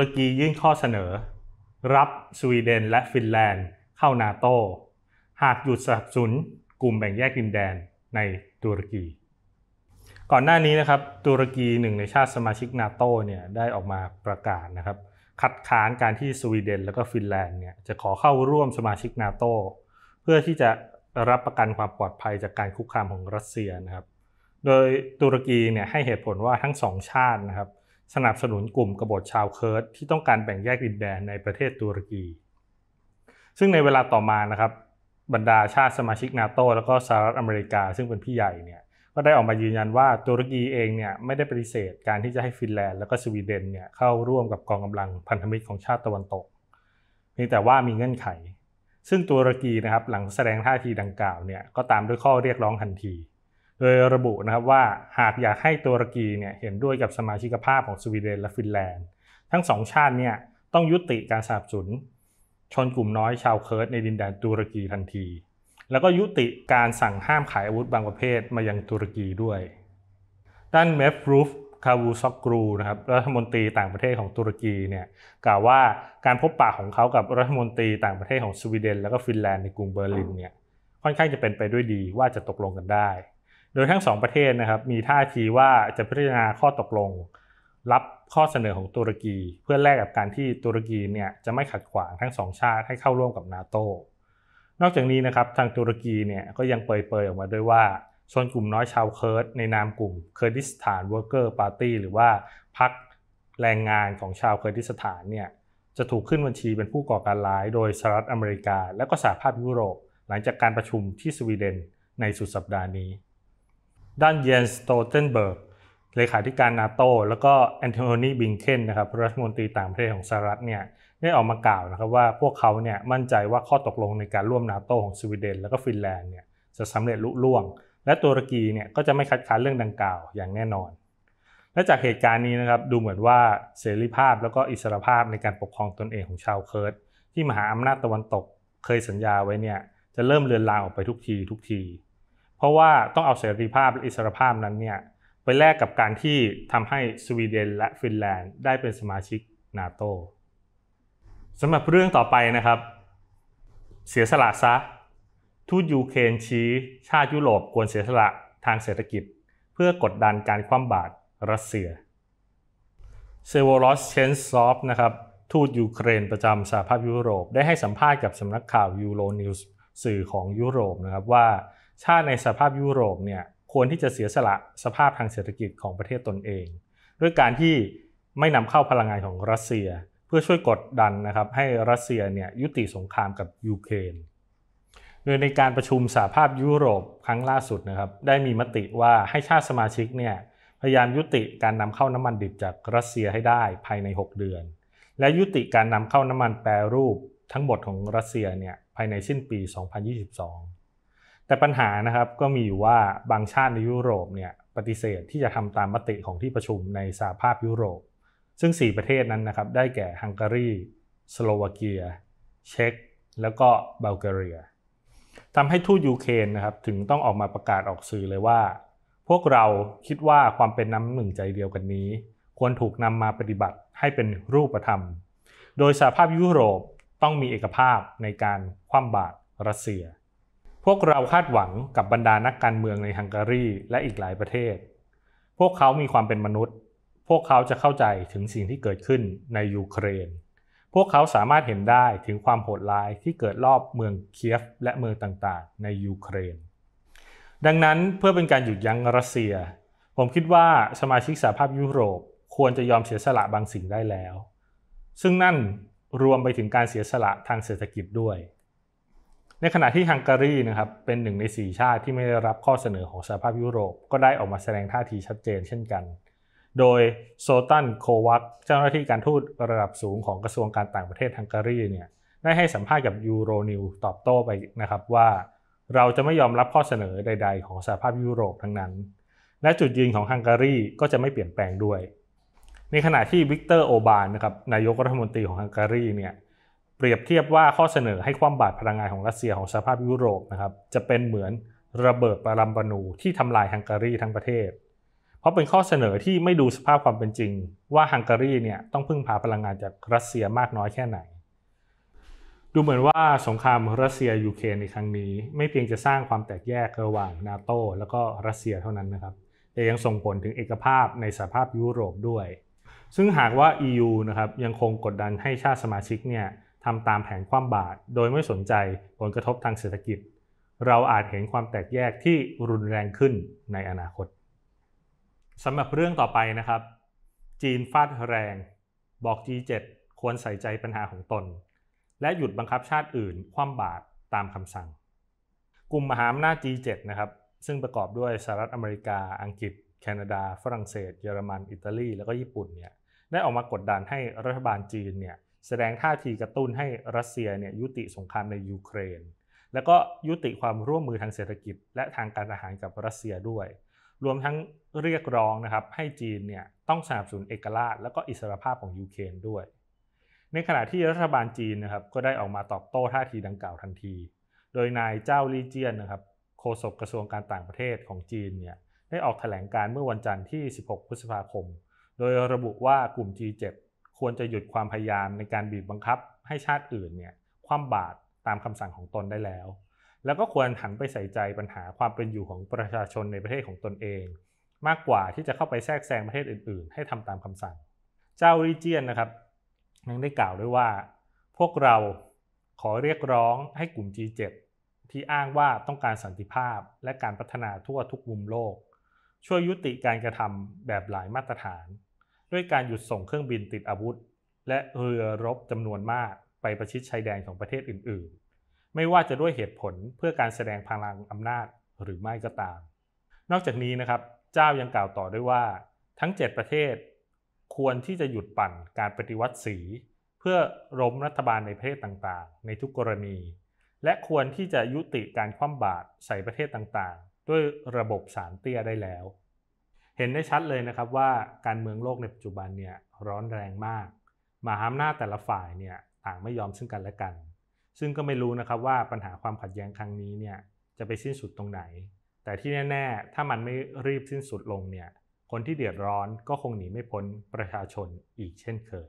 รกียื่นข้อเสนอรับสวีเดนและฟินแลนด์ เข้านาโตหากหยุดสนับสนุนกลุ่มแบ่งแยกดินแดนในตุรกีก่อนหน้านี้นะครับตุรกีหนึ่งในชาติสมาชิกนาโตเนี่ยได้ออกมาประกาศนะครับคัดค้านการที่สวีเดนและก็ฟินแลนด์เนี่ยจะขอเข้าร่วมสมาชิกนาโต เพื่อที่จะรับประกันความปลอดภัยจากการคุกคามของรัสเซียนะครับ โดยตุรกีเนี่ยให้เหตุผลว่าทั้งสองชาตินะครับสนับสนุนกลุ่มกบฏชาวเคิร์ดที่ต้องการแบ่งแยกดินแดนในประเทศตุรกี ซึ่งในเวลาต่อมานะครับบรรดาชาติสมาชิก นาโตแล้วก็สหรัฐอเมริกา ซึ่งเป็นพี่ใหญ่เนี่ยก็ได้ออกมายืนยันว่าตุรกีเองเนี่ยไม่ได้ปฏิเสธ การที่จะให้ฟินแลนด์แล้วก็สวีเดนเนี่ยเข้าร่วมกับกองกำลังพันธมิตรของชาติตะวันตกเพียงแต่ว่ามีเงื่อนไข ซึ่งตุรกีนะครับหลังแสดงท่าทีดังกล่าวเนี่ยก็ตามด้วยข้อเรียกร้องทันทีโดยระบุนะครับว่าหากอยากให้ตุรกีเนี่ยเห็นด้วยกับสมาชิกภาพของสวีเดน และฟินแลนด์ ทั้งสองชาติเนี่ยต้องยุติการสาับสนุนชนกลุ่มน้อยชาวเคิร์ดในดินแดนตุรกีทันที แล้วก็ยุติการสั่งห้ามขายอาวุธบางประเภทมายังตุรกีด้วยด้านเมฟรูฟคาวูซอกกรูนะครับรัฐมนตรีต่างประเทศของตุรกีเนี่ยกล่าวว่าการพบปะของเขากับรัฐมนตรีต่างประเทศของสวีเดนแล้วก็ฟินแลนด์ในกรุงเบอร์ลินเนี่ยค่อนข้างจะเป็นไปด้วยดีว่าจะตกลงกันได้โดยทั้งสองประเทศนะครับมีท่าทีว่าจะพิจารณาข้อตกลง รับข้อเสนอของตุรกี เพื่อแลกกับการที่ตุรกีเนี่ยจะไม่ขัดขวางทั้งสองชาติ ให้เข้าร่วมกับ นาโต นอกจากนี้นะครับทางตุรกีเนี่ยก็ยังเปิดๆออกมาด้วยว่าชนกลุ่มน้อยชาวเคิร์ดในนามกลุ่มเคอร์ดิสถานเวิร์กเกอร์ปาร์ตี้หรือว่าพรรคแรงงานของชาวเคอร์ดิสถานเนี่ยจะถูกขึ้นบัญชีเป็นผู้ก่อการร้ายโดยสหรัฐอเมริกา และก็สหภาพยุโรป หลังจากการประชุมที่สวีเดนในสุดสัปดาห์นี้ด้านเยนสโตเทนเบิร์กเลขาธิการนาโตแล้วก็แอนโทนีบิงเคนนะครับรัฐมนตรีต่างประเทศของสหรัฐเนี่ยได้ออกมากล่าวนะครับว่าพวกเขาเนี่ยมั่นใจว่าข้อตกลงในการร่วมนาโตของสวีเดน แล้วก็ฟินแลนด์เนี่ยจะสำเร็จลุล่วง และตุรกีเนี่ยก็จะไม่คัดค้านเรื่องดังกล่าวอย่างแน่นอนและจากเหตุการณ์นี้นะครับดูเหมือนว่าเสรีภาพแล้วก็อิสรภาพในการปกครองตนเองของชาวเคิร์ดที่มหาอำนาจตะวันตกเคยสัญญาไว้เนี่ยจะเริ่มเลือนลางออกไปทุกที ทุกทีเพราะว่าต้องเอาเสรีภาพและอิสรภาพนั้นเนี่ยไปแลกกับการที่ทำให้สวีเดน และฟินแลนด์ ได้เป็นสมาชิกนาโตสำหรับเรื่องต่อไปนะครับ เสียสละซะทูตยูเครนชี้ ชาติยุโรปควรเสียสละทางเศรษฐกิจ เพื่อกดดันการคว่ำบาตรรัสเซียเซโวลอสเชนซอฟนะครับทูตยูเครนประจำสหภาพยุโรปได้ให้สัมภาษณ์กับสำนักข่าวยูโรนิวส์สื่อของยุโรปนะครับว่าชาติในสภาพยุโรปเนี่ยควรที่จะเสียสละสภาพทางเศรษฐกิจของประเทศตนเอง ด้วยการที่ไม่นำเข้าพลังงานของรัสเซีย เพื่อช่วยกดดันนะครับให้รัสเซียเนี่ยยุติสงครามกับยูเครน โดยในการประชุมสหภาพยุโรปครั้งล่าสุดนะครับได้มีมติว่าให้ชาติสมาชิกเนี่ยพยายามยุติการนำเข้าน้ำมันดิบจากรัสเซียให้ได้ภายใน 6 เดือน และยุติการนำเข้าน้ำมันแปรรูปทั้งหมดของรัสเซียเนี่ยภายในสิ้นปี 2022แต่ปัญหานะครับก็มีอยู่ว่าบางชาติในยุโรปเนี่ยปฏิเสธที่จะทำตามมติของที่ประชุมในสหภาพยุโรป ซึ่ง 4 ประเทศนั้นนะครับได้แก่ฮังการี สโลวาเกีย เช็ก แล้วก็บัลแกเรียทำให้ทูตยูเครนนะครับถึงต้องออกมาประกาศออกสื่อเลยว่า พวกเราคิดว่าความเป็นน้ำหนึ่งใจเดียวกันนี้ ควรถูกนำมาปฏิบัติให้เป็นรูปธรรม โดยสหภาพยุโรปต้องมีเอกภาพในการคว่ำบาตรรัสเซียพวกเราคาดหวังกับบรรดานักการเมืองในฮังการีและอีกหลายประเทศ พวกเขามีความเป็นมนุษย์ พวกเขาจะเข้าใจถึงสิ่งที่เกิดขึ้นในยูเครน พวกเขาสามารถเห็นได้ถึงความโหดร้ายที่เกิดรอบเมืองเคียฟและเมืองต่างๆ ในยูเครน ดังนั้นเพื่อเป็นการหยุดยั้งรัสเซีย ผมคิดว่าสมาชิกสหภาพยุโรปควรจะยอมเสียสละบางสิ่งได้แล้ว ซึ่งนั่นรวมไปถึงการเสียสละทางเศรษฐกิจด้วยในขณะที่ฮังการีนะครับเป็นหนึ่งใน4ชาติที่ไม่ได้รับข้อเสนอของสหภาพยุโรป ก็ได้ออกมาแสดงท่าทีชัดเจนเช่นกัน โดยโซตันโควักเจ้าหน้าที่การทูตระดับสูงของกระทรวงการต่างประเทศฮังการีเนี่ยได้ให้สัมภาษณ์กับยูโรนิวตอบโต้ไปนะครับว่าเราจะไม่ยอมรับข้อเสนอใดๆ ของสหภาพยุโรปทั้งนั้น และจุดยืนของฮังการีก็จะไม่เปลี่ยนแปลงด้วย ในขณะที่วิกเตอร์โอบานนะครับนายกรัฐมนตรีของฮังการีเนี่ยเปรียบเทียบว่าข้อเสนอให้ความบาตรพลังงานของรัสเซียของสภาพยุโรปนะครับจะเป็นเหมือนระเบิดปรัมปนูที่ทำลายฮังการีทั้งประเทศ เพราะเป็นข้อเสนอที่ไม่ดูสภาพความเป็นจริง ว่าฮังการีเนี่ยต้องพึ่งพาพลังงานจากรัสเซียมากน้อยแค่ไหน ดูเหมือนว่าสงครามรัสเซียยูเครนในครั้งนี้ไม่เพียงจะสร้างความแตกแยกระหว่าง นาโตแล้วก็รัสเซียเท่านั้นนะครับ แต่ยังส่งผลถึงเอกภาพในสภาพยุโรปด้วย ซึ่งหากว่า EU นะครับยังคงกดดันให้ชาติสมาชิกเนี่ยทำตามแผนความบาทโดยไม่สนใจผลกระทบทางเศรษฐกิจ เราอาจเห็นความแตกแยกที่รุนแรงขึ้นในอนาคต สำหรับเรื่องต่อไปนะครับ จีนฟาดแรง บอก G7 ควรใส่ใจปัญหาของตน และหยุดบังคับชาติอื่นคว่ำบาตรตามคำสั่ง กลุ่มมหาอำนาจ G7 นะครับ ซึ่งประกอบด้วยสหรัฐอเมริกา อังกฤษ แคนาดา ฝรั่งเศส เยอรมัน อิตาลี แล้วก็ญี่ปุ่นเนี่ย ได้ออกมากดดันให้รัฐบาลจีนเนี่ยแสดงท่าทีกระตุ้นให้รัสเซียเนี่ยยุติสงครามในยูเครน แล้วก็ยุติความร่วมมือทางเศรษฐกิจ และทางการทหารกับรัสเซียด้วย รวมทั้งเรียกร้องนะครับให้จีนเนี่ยต้องสนับสนุนเอกราช และก็อิสรภาพของยูเครนด้วย ในขณะที่รัฐบาลจีนนะครับก็ได้ออกมาตอบโต้ท่าทีดังกล่าวทันที โดยนายเจ้าลี่เจียนนะครับโฆษกกระทรวงการต่างประเทศของจีนเนี่ยได้ออกแถลงการเมื่อวันจันทร์ที่ 16 พฤษภาคม โดยระบุว่ากลุ่ม G7 ควรจะหยุดความพยายามในการบีบบังคับ ให้ชาติอื่นเนี่ยคว่ำบาตรตามคำสั่งของตนได้แล้ว แล้วก็ควรหันไปใส่ใจปัญหาความเป็นอยู่ของประชาชนในประเทศของตนเอง มากกว่าที่จะเข้าไปแทรกแซงประเทศอื่นๆ ให้ทำตามคำสั่งเจ้าริเจียนนะครับยังได้กล่าวด้วยว่า พวกเราขอเรียกร้องให้กลุ่ม G7 ที่อ้างว่าต้องการสันติภาพและการพัฒนาทั่วทุกมุมโลก ช่วยยุติการกระทำแบบหลายมาตรฐานด้วยการหยุดส่งเครื่องบินติดอาวุธ และเรือรบจำนวนมากไปประชิดชายแดนของประเทศอื่นๆ ไม่ว่าจะด้วยเหตุผลเพื่อการแสดงพลังอำนาจหรือไม่ก็ตาม นอกจากนี้นะครับ เจ้ายังกล่าวต่อด้วยว่าทั้ง 7 ประเทศ ควรที่จะหยุดปั่นการปฏิวัติสี เพื่อล้มรัฐบาลในประเทศต่างๆ ในทุกกรณี และควรที่จะยุติการคว่ำบาตรใส่ประเทศต่างๆ ด้วยระบบสารเตี้ยได้แล้วเห็นได้ชัดเลยนะครับว่าการเมืองโลกในปัจจุบันเนี่ยร้อนแรงมากมาหามหน้าแต่ละฝ่ายเนี่ยต่างไม่ยอมซึ่งกันและกัน ซึ่งก็ไม่รู้นะครับว่าปัญหาความขัดแย้งครั้งนี้เนี่ยจะไปสิ้นสุดตรงไหน แต่ที่แน่ๆ ถ้ามันไม่รีบสิ้นสุดลงเนี่ยคนที่เดือดร้อนก็คงหนีไม่พ้นประชาชนอีกเช่นเคย